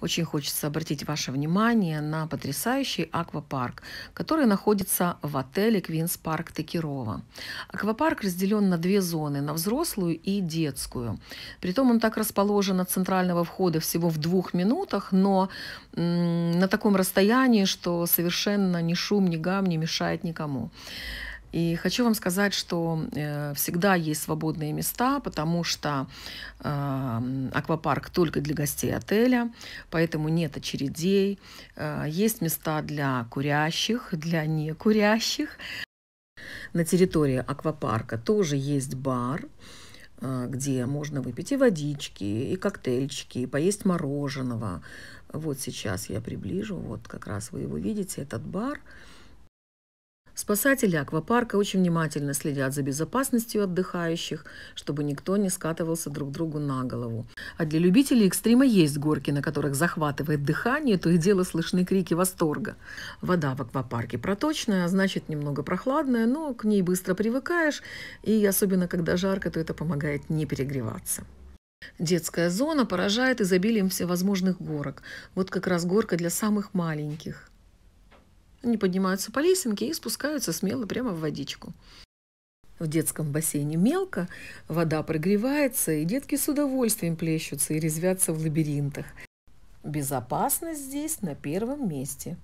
Очень хочется обратить ваше внимание на потрясающий аквапарк, который находится в отеле Квинс Парк Текирова. Аквапарк разделен на две зоны, на взрослую и детскую. Притом он так расположен от центрального входа всего в двух минутах, но на таком расстоянии, что совершенно ни шум, ни гам не мешает никому. И хочу вам сказать, что э, всегда есть свободные места, потому что э, аквапарк только для гостей отеля, поэтому нет очередей. Э, есть места для курящих, для некурящих. На территории аквапарка тоже есть бар э, где можно выпить и водички, и коктейльчики, и поесть мороженого. Вот сейчас я приближу, вот как раз вы его видите, этот бар – Спасатели аквапарка очень внимательно следят за безопасностью отдыхающих, чтобы никто не скатывался друг другу на голову. А для любителей экстрима есть горки, на которых захватывает дыхание, то и дело слышны крики восторга. Вода в аквапарке проточная, значит немного прохладная, но к ней быстро привыкаешь, и особенно когда жарко, то это помогает не перегреваться. Детская зона поражает изобилием всевозможных горок. Вот как раз горка для самых маленьких. Они поднимаются по лесенке и спускаются смело прямо в водичку. В детском бассейне мелко, вода прогревается, и детки с удовольствием плещутся и резвятся в лабиринтах. Безопасность здесь на первом месте.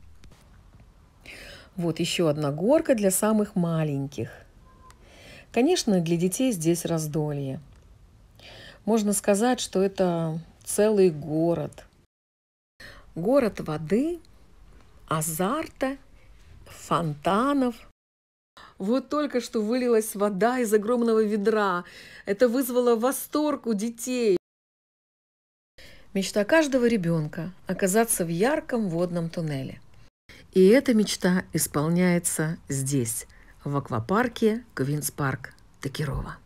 Вот еще одна горка для самых маленьких. Конечно, для детей здесь раздолье. Можно сказать, что это целый город. Город воды, азарта фонтанов. Вот только что вылилась вода из огромного ведра. Это вызвало восторг у детей. Мечта каждого ребенка – оказаться в ярком водном туннеле. И эта мечта исполняется здесь, в аквапарке Квинс Парк Токирова.